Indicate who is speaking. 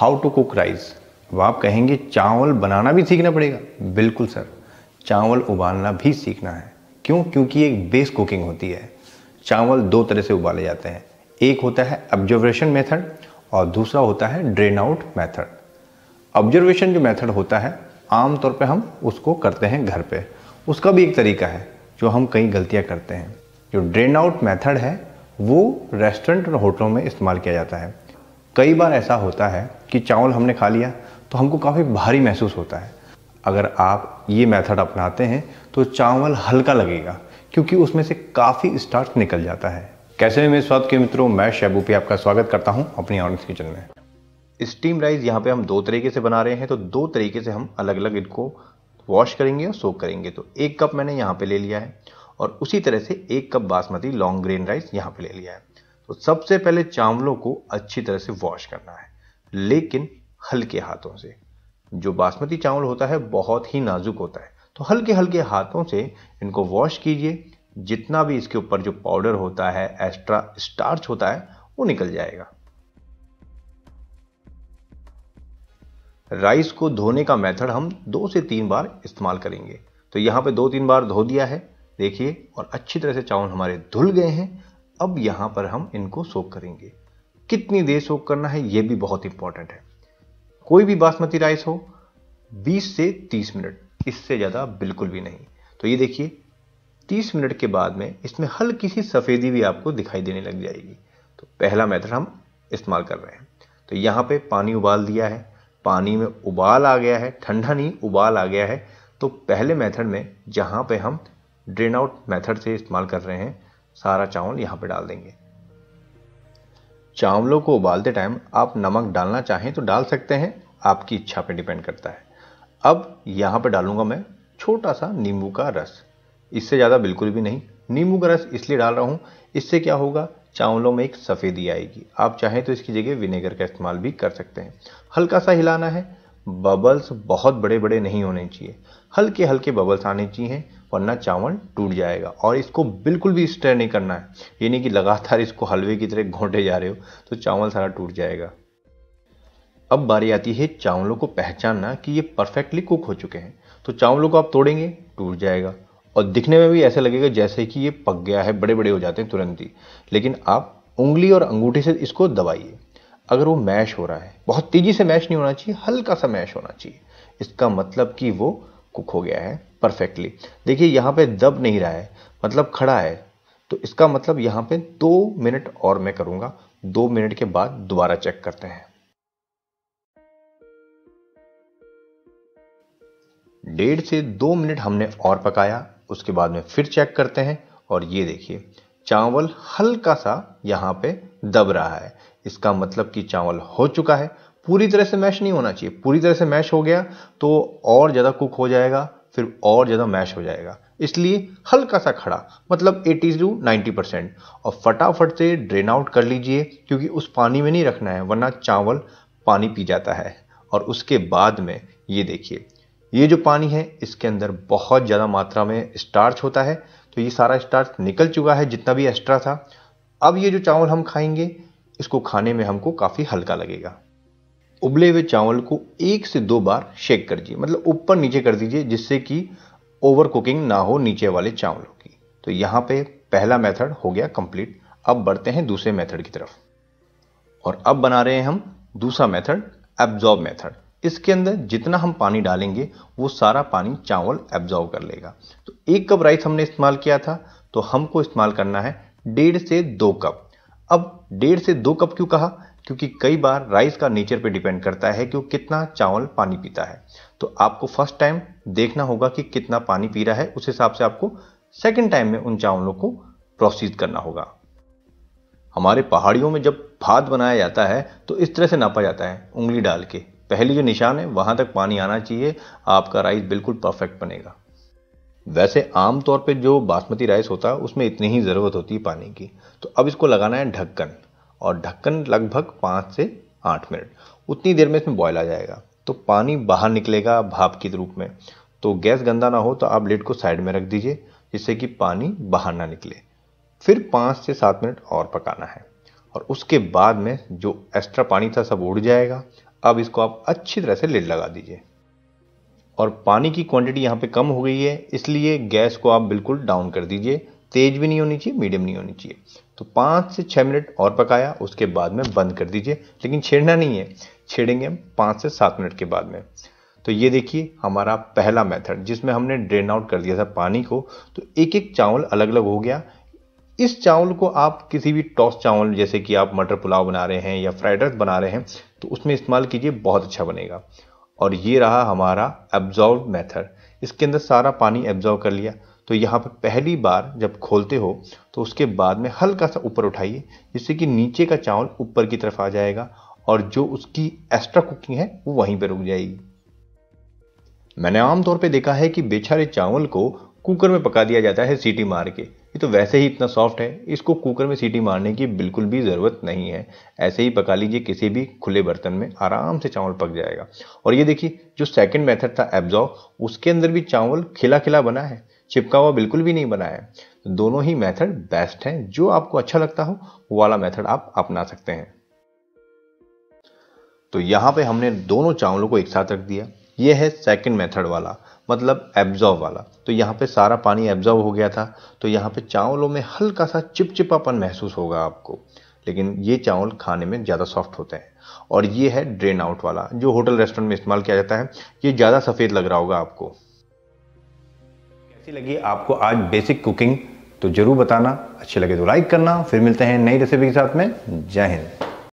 Speaker 1: how to cook rice अब आप कहेंगे चावल बनाना भी सीखना पड़ेगा बिल्कुल सर चावल उबालना भी सीखना है क्यों क्योंकि एक बेस कुकिंग होती है चावल दो तरह से उबाले जाते हैं एक होता है ऑब्जर्वेशन मेथड और दूसरा होता है ड्रेन आउट मेथड ऑब्जर्वेशन जो मेथड होता है आमतौर पे हम उसको करते हैं घर पे उसका भी एक तरीका है जो हम कई गलतियाँ करते हैं जो ड्रेन आउट मेथड है वो रेस्टोरेंट और होटलों में इस्तेमाल किया जाता है कई बार ऐसा होता है कि चावल हमने खा लिया तो हमको काफ़ी भारी महसूस होता है अगर आप ये मेथड अपनाते हैं तो चावल हल्का लगेगा क्योंकि उसमें से काफ़ी स्टार्च निकल जाता है कैसे मेरे स्वाद के मित्रों मैं शैबूपी आपका स्वागत करता हूँ अपनी ऑनिस किचन में स्टीम राइस यहाँ पे हम दो तरीके से बना रहे हैं तो दो तरीके से हम अलग अलग इनको वॉश करेंगे और सोक करेंगे तो एक कप मैंने यहाँ पे ले लिया है और उसी तरह से एक cup basmati long grain rice यहाँ पे ले लिया है तो सबसे पहले चावलों को अच्छी तरह से वॉश करना है लेकिन हल्के हाथों से जो बासमती चावल होता है बहुत ही नाजुक होता है तो हल्के हल्के हाथों से इनको वॉश कीजिए जितना भी इसके ऊपर जो पाउडर होता है एक्स्ट्रा स्टार्च होता है वो निकल जाएगा राइस को धोने का मेथड हम दो से तीन बार इस्तेमाल करेंगे तो यहां पे दो तीन बार धो दिया है देखिए और अच्छी तरह से चावल हमारे धुल गए हैं अब यहां पर हम इनको सोक करेंगे कितनी देर सोक करना है यह भी बहुत इंपॉर्टेंट है कोई भी बासमती राइस हो 20 से 30 मिनट इससे ज़्यादा बिल्कुल भी नहीं तो ये देखिए 30 मिनट के बाद में इसमें हल्की सी सफ़ेदी भी आपको दिखाई देने लग जाएगी तो पहला मेथड हम इस्तेमाल कर रहे हैं तो यहां पे पानी उबाल दिया है पानी में उबाल आ गया है ठंडा नहीं उबाल आ गया है तो पहले मेथड में जहां पे हम ड्रेन आउट मेथड से इस्तेमाल कर रहे हैं सारा चावल यहाँ पे डाल देंगे चावलों को उबालते टाइम आप नमक डालना चाहें तो डाल सकते हैं आपकी इच्छा पे डिपेंड करता है अब यहाँ पे डालूंगा मैं छोटा सा नींबू का रस इससे ज़्यादा बिल्कुल भी नहीं नींबू का रस इसलिए डाल रहा हूँ इससे क्या होगा चावलों में एक सफ़ेदी आएगी आप चाहें तो इसकी जगह विनेगर का इस्तेमाल भी कर सकते हैं हल्का सा हिलाना है बबल्स बहुत बड़े बड़े नहीं होने चाहिए हल्के हल्के बबल्स आने चाहिए वरना चावल टूट जाएगा और इसको बिल्कुल भी स्टर नहीं करना है ये नहीं कि लगातार इसको हलवे की तरह घोटे जा रहे हो तो चावल सारा टूट जाएगा अब बारी आती है चावलों को पहचानना कि ये परफेक्टली कुक हो चुके हैं तो चावलों को आप तोड़ेंगे टूट जाएगा और दिखने में भी ऐसा लगेगा जैसे कि ये पक गया है बड़े बड़े हो जाते हैं तुरंत ही लेकिन आप उंगली और अंगूठे से इसको दबाइए अगर वो मैश हो रहा है बहुत तेजी से मैश नहीं होना चाहिए हल्का सा मैश होना चाहिए इसका मतलब कि वो कुक हो गया है परफेक्टली देखिए यहाँ पे दब नहीं रहा है मतलब खड़ा है तो इसका मतलब यहाँ पे दो मिनट और मैं करूँगा दो मिनट के बाद दोबारा चेक करते हैं डेढ़ से दो मिनट हमने और पकाया उसके बाद में फिर चेक करते हैं और ये देखिए चावल हल्का सा यहाँ पे दब रहा है इसका मतलब कि चावल हो चुका है पूरी तरह से मैश नहीं होना चाहिए पूरी तरह से मैश हो गया तो और ज़्यादा कुक हो जाएगा फिर और ज़्यादा मैश हो जाएगा इसलिए हल्का सा खड़ा मतलब 80 टू 90 परसेंट और फटाफट से ड्रेन आउट कर लीजिए क्योंकि उस पानी में नहीं रखना है वरना चावल पानी पी जाता है और उसके बाद में ये देखिए ये जो पानी है इसके अंदर बहुत ज़्यादा मात्रा में स्टार्च होता है तो ये सारा स्टार्च निकल चुका है जितना भी एक्स्ट्रा था अब ये जो चावल हम खाएंगे इसको खाने में हमको काफ़ी हल्का लगेगा उबले हुए चावल को एक से दो बार शेक कर दीजिए मतलब ऊपर नीचे कर दीजिए जिससे कि ओवर कुकिंग ना हो नीचे वाले चावलों की तो यहाँ पे पहला मेथड हो गया कंप्लीट अब बढ़ते हैं दूसरे मेथड की तरफ और अब बना रहे हैं हम दूसरा मेथड एब्जॉर्ब मेथड इसके अंदर जितना हम पानी डालेंगे वो सारा पानी चावल एब्जॉर्व कर लेगा तो एक कप राइस हमने इस्तेमाल किया था तो हमको इस्तेमाल करना है डेढ़ से दो कप अब डेढ़ से दो कप क्यों कहा क्योंकि कई बार राइस का नेचर पे डिपेंड करता है कि वो कितना चावल पानी पीता है तो आपको फर्स्ट टाइम देखना होगा कि कितना पानी पी रहा है उस हिसाब से आपको सेकेंड टाइम में उन चावलों को प्रोसीज करना होगा हमारे पहाड़ियों में जब भात बनाया जाता है तो इस तरह से नापा जाता है उंगली डाल के पहली जो निशान है वहां तक पानी आना चाहिए आपका राइस बिल्कुल परफेक्ट बनेगा वैसे आमतौर पे जो बासमती राइस होता है उसमें इतनी ही ज़रूरत होती है पानी की तो अब इसको लगाना है ढक्कन और ढक्कन लगभग पाँच से आठ मिनट उतनी देर में इसमें बॉयल आ जाएगा तो पानी बाहर निकलेगा भाप के रूप में तो गैस गंदा ना हो तो आप लिड को साइड में रख दीजिए जिससे कि पानी बाहर ना निकले फिर पाँच से सात मिनट और पकाना है और उसके बाद में जो एक्स्ट्रा पानी था सब उड़ जाएगा अब इसको आप अच्छी तरह से लिड लगा दीजिए और पानी की क्वांटिटी यहाँ पे कम हो गई है इसलिए गैस को आप बिल्कुल डाउन कर दीजिए तेज़ भी नहीं होनी चाहिए मीडियम नहीं होनी चाहिए तो पाँच से छः मिनट और पकाया उसके बाद में बंद कर दीजिए लेकिन छेड़ना नहीं है छेड़ेंगे हम पाँच से सात मिनट के बाद में तो ये देखिए हमारा पहला मेथड जिसमें हमने ड्रेन आउट कर दिया था पानी को तो एक एक चावल अलग अलग हो गया इस चावल को आप किसी भी टॉस चावल जैसे कि आप मटर पुलाव बना रहे हैं या फ्राइड राइस बना रहे हैं तो उसमें इस्तेमाल कीजिए बहुत अच्छा बनेगा और ये रहा हमारा एब्जॉर्व मेथड इसके अंदर सारा पानी एब्जॉर्व कर लिया तो यहाँ पर पहली बार जब खोलते हो तो उसके बाद में हल्का सा ऊपर उठाइए जिससे कि नीचे का चावल ऊपर की तरफ आ जाएगा और जो उसकी एक्स्ट्रा कुकिंग है वो वहीं पर रुक जाएगी मैंने आमतौर पर देखा है कि बेचारे चावल को कुकर में पका दिया जाता है सीटी मार के ये तो वैसे ही इतना सॉफ्ट है इसको कुकर में सीटी मारने की बिल्कुल भी ज़रूरत नहीं है ऐसे ही पका लीजिए किसी भी खुले बर्तन में आराम से चावल पक जाएगा और ये देखिए जो सेकेंड मेथड था एब्जॉर्व उसके अंदर भी चावल खिला खिला बना है चिपका हुआ बिल्कुल भी नहीं बना है तो दोनों ही मेथड बेस्ट हैं जो आपको अच्छा लगता हो वो वाला मेथड आप अपना सकते हैं तो यहाँ पे हमने दोनों चावलों को एक साथ रख दिया ये है सेकंड मेथड वाला मतलब एब्जॉर्व वाला तो यहाँ पे सारा पानी एब्जॉर्व हो गया था तो यहाँ पे चावलों में हल्का सा चिपचिपापन महसूस होगा आपको लेकिन ये चावल खाने में ज़्यादा सॉफ्ट होते हैं और ये है ड्रेन आउट वाला जो होटल रेस्टोरेंट में इस्तेमाल किया जाता है ये ज़्यादा सफ़ेद लग रहा होगा आपको कैसी लगी आपको आज बेसिक कुकिंग तो ज़रूर बताना अच्छे लगे तो लाइक करना फिर मिलते हैं नई रेसिपी के साथ में जय हिंद